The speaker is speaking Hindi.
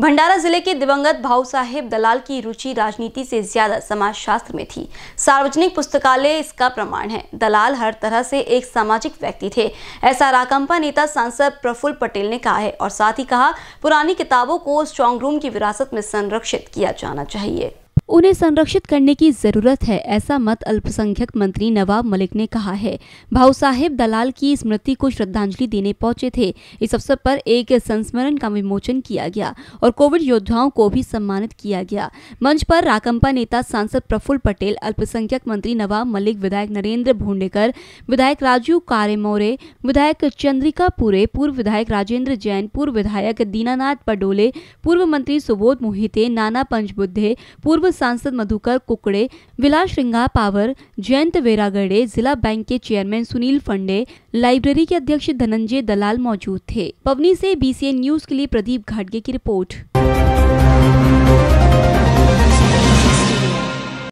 भंडारा जिले के दिवंगत भाऊ साहेब दलाल की रुचि राजनीति से ज्यादा समाज शास्त्र में थी सार्वजनिक पुस्तकालय इसका प्रमाण है दलाल हर तरह से एक सामाजिक व्यक्ति थे ऐसा राकंपा नेता सांसद प्रफुल्ल पटेल ने कहा है और साथ ही कहा पुरानी किताबों को स्ट्रांग रूम की विरासत में संरक्षित किया जाना चाहिए उन्हें संरक्षित करने की जरूरत है ऐसा मत अल्पसंख्यक मंत्री नवाब मलिक ने कहा है भाऊ साहेब दलाल की स्मृति को श्रद्धांजलि देने पहुंचे थे इस अवसर पर एक संस्मरण का विमोचन किया गया और कोविड योद्धाओं को भी सम्मानित किया गया मंच पर राकंपा नेता सांसद प्रफुल्ल पटेल अल्पसंख्यक मंत्री नवाब मलिक विधायक नरेंद्र भोंडेकर विधायक राजू कारेमोरे विधायक चंद्रिका पुरे पूर्व विधायक राजेंद्र जैन पूर्व विधायक दीनानाथ पडोले पूर्व मंत्री सुबोध मोहिते नाना पंचबुद्धे पूर्व सांसद मधुकर कुकड़े विलास श्रृंगा पावर जयंत वेरागड़े जिला बैंक के चेयरमैन सुनील फंडे लाइब्रेरी के अध्यक्ष धनंजय दलाल मौजूद थे पवनी से बीसीएन न्यूज के लिए प्रदीप घाटगे की रिपोर्ट